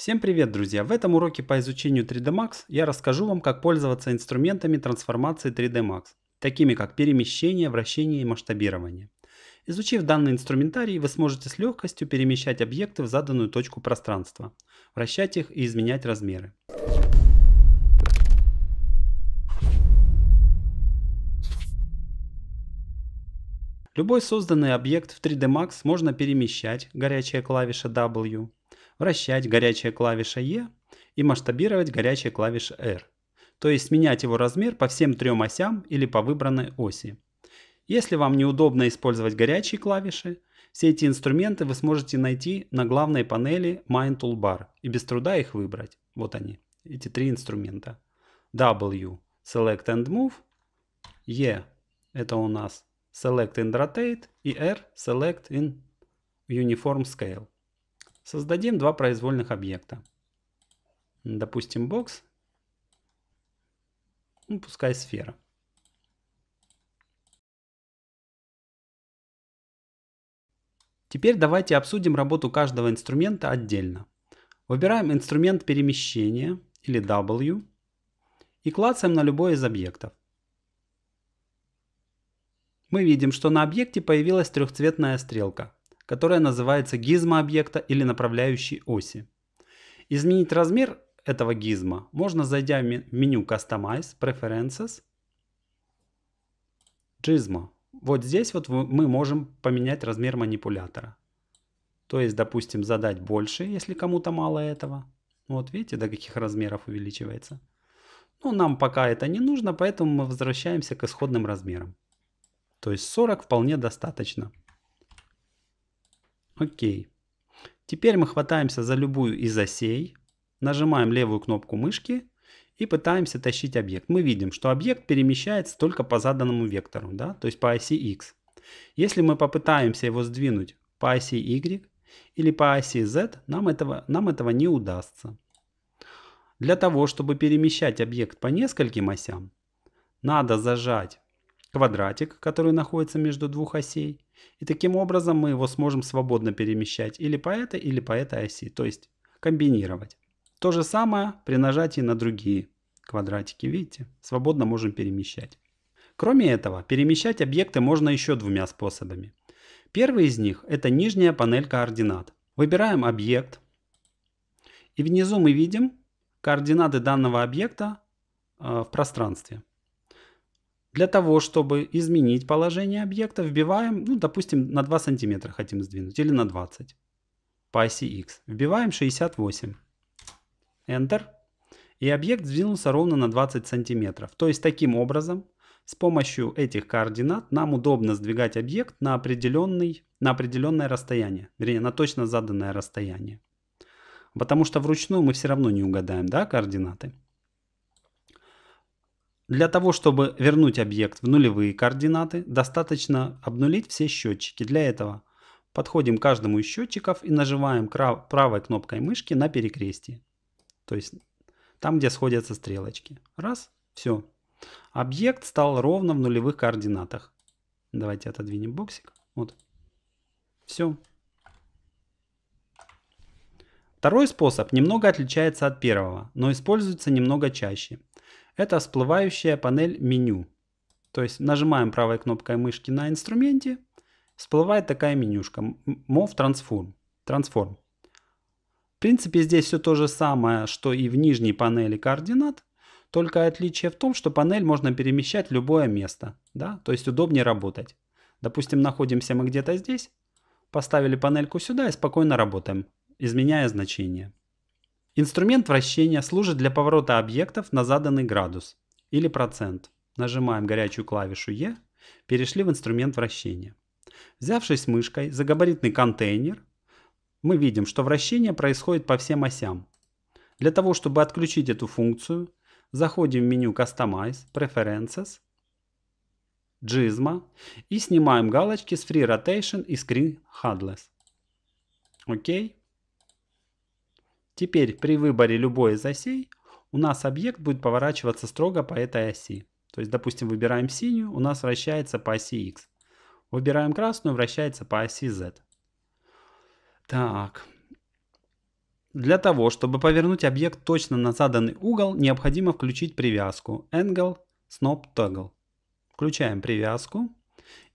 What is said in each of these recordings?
Всем привет, друзья! В этом уроке по изучению 3D Max я расскажу вам, как пользоваться инструментами трансформации 3D Max, такими как перемещение, вращение и масштабирование. Изучив данный инструментарий, вы сможете с легкостью перемещать объекты в заданную точку пространства, вращать их и изменять размеры. Любой созданный объект в 3D Max можно перемещать, горячая клавиша W, вращать горячая клавиша E и масштабировать горячая клавиша R, то есть менять его размер по всем трем осям или по выбранной оси. Если вам неудобно использовать горячие клавиши, все эти инструменты вы сможете найти на главной панели Mind Toolbar и без труда их выбрать. Вот они, эти три инструмента. W – Select and Move, E – это у нас Select and Rotate и R – Select in Uniform Scale. Создадим два произвольных объекта. Допустим, бокс. Ну, пускай сфера. Теперь давайте обсудим работу каждого инструмента отдельно. Выбираем инструмент перемещения или W и клацаем на любой из объектов. Мы видим, что на объекте появилась трехцветная стрелка которая называется гизма объекта или направляющей оси. Изменить размер этого гизма можно зайдя в меню Customize, Preferences, Gizmo. Вот здесь вот мы можем поменять размер манипулятора. То есть, допустим, задать больше, если кому-то мало этого. Ну вот видите, до каких размеров увеличивается. Но ну, нам пока это не нужно, поэтому мы возвращаемся к исходным размерам. То есть 40 вполне достаточно. Окей. Теперь мы хватаемся за любую из осей, нажимаем левую кнопку мышки и пытаемся тащить объект. Мы видим, что объект перемещается только по заданному вектору, да, то есть по оси x. Если мы попытаемся его сдвинуть по оси y или по оси z, нам этого, нам этого не удастся. Для того, чтобы перемещать объект по нескольким осям, надо зажать квадратик, который находится между двух осей. И таким образом мы его сможем свободно перемещать или по этой, или по этой оси, то есть комбинировать. То же самое при нажатии на другие квадратики, видите, свободно можем перемещать. Кроме этого, перемещать объекты можно еще двумя способами. Первый из них – это нижняя панель координат. Выбираем объект, и внизу мы видим координаты данного объекта э, в пространстве. Для того, чтобы изменить положение объекта, вбиваем, ну, допустим, на 2 сантиметра хотим сдвинуть или на 20 по оси X. Вбиваем 68. Enter. И объект сдвинулся ровно на 20 сантиметров. То есть таким образом, с помощью этих координат нам удобно сдвигать объект на, определенный, на определенное расстояние. Вернее, на точно заданное расстояние. Потому что вручную мы все равно не угадаем да, координаты. Для того, чтобы вернуть объект в нулевые координаты, достаточно обнулить все счетчики. Для этого подходим к каждому из счетчиков и нажимаем правой кнопкой мышки на перекрестие. То есть там, где сходятся стрелочки. Раз, все. Объект стал ровно в нулевых координатах. Давайте отодвинем боксик. Вот. Все. Второй способ немного отличается от первого, но используется немного чаще это всплывающая панель меню. То есть нажимаем правой кнопкой мышки на инструменте, всплывает такая менюшка MOV Transform. Transform. В принципе, здесь все то же самое, что и в нижней панели координат, только отличие в том, что панель можно перемещать в любое место, да, то есть удобнее работать. Допустим, находимся мы где-то здесь, поставили панельку сюда и спокойно работаем, изменяя значение. Инструмент вращения служит для поворота объектов на заданный градус или процент. Нажимаем горячую клавишу E, перешли в инструмент вращения. Взявшись мышкой за габаритный контейнер, мы видим, что вращение происходит по всем осям. Для того, чтобы отключить эту функцию, заходим в меню Customize, Preferences, Gizmo и снимаем галочки с Free Rotation и Screen Headless. Окей. Okay. Теперь при выборе любой из осей у нас объект будет поворачиваться строго по этой оси. То есть, допустим, выбираем синюю, у нас вращается по оси X. Выбираем красную, вращается по оси Z. Так. Для того, чтобы повернуть объект точно на заданный угол, необходимо включить привязку Angle Snob Toggle. Включаем привязку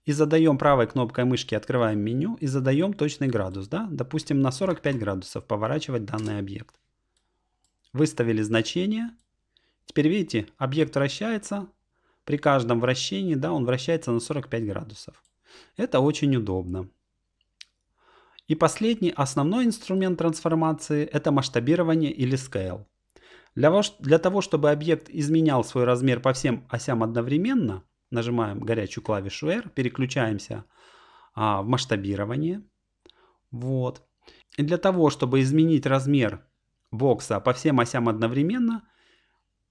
и задаем правой кнопкой мышки, открываем меню и задаем точный градус, да? Допустим, на 45 градусов поворачивать данный объект. Выставили значение. Теперь видите, объект вращается. При каждом вращении, да, он вращается на 45 градусов. Это очень удобно. И последний, основной инструмент трансформации – это масштабирование или scale. Для, того, чтобы объект изменял свой размер по всем осям одновременно – нажимаем горячую клавишу R, переключаемся а, в масштабирование. Вот. И для того, чтобы изменить размер бокса по всем осям одновременно,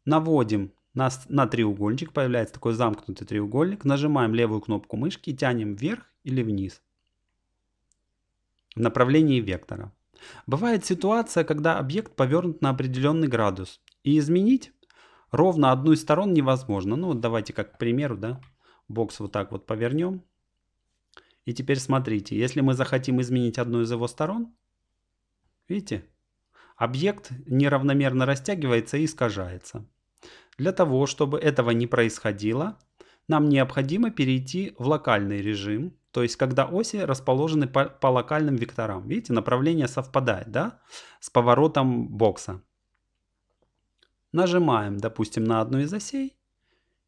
наводим на, на треугольничек, появляется такой замкнутый треугольник, нажимаем левую кнопку мышки тянем вверх или вниз в направлении вектора. Бывает ситуация, когда объект повернут на определенный градус, и изменить Ровно одну из сторон невозможно. Ну, вот давайте как к примеру, да, бокс вот так вот повернем. И теперь смотрите, если мы захотим изменить одну из его сторон, видите, объект неравномерно растягивается и искажается. Для того, чтобы этого не происходило, нам необходимо перейти в локальный режим, то есть когда оси расположены по, по локальным векторам. Видите, направление совпадает да, с поворотом бокса. Нажимаем, допустим, на одну из осей.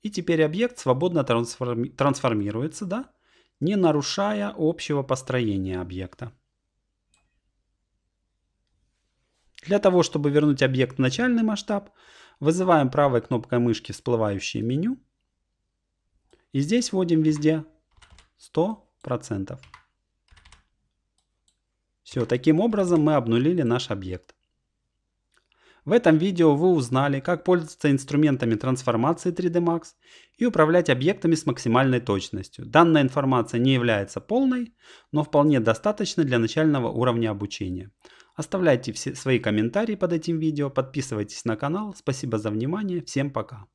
И теперь объект свободно трансформи трансформируется, да? не нарушая общего построения объекта. Для того, чтобы вернуть объект в начальный масштаб, вызываем правой кнопкой мышки всплывающее меню. И здесь вводим везде 100%. Все, таким образом мы обнулили наш объект. В этом видео вы узнали, как пользоваться инструментами трансформации 3D Max и управлять объектами с максимальной точностью. Данная информация не является полной, но вполне достаточной для начального уровня обучения. Оставляйте все свои комментарии под этим видео, подписывайтесь на канал. Спасибо за внимание, всем пока.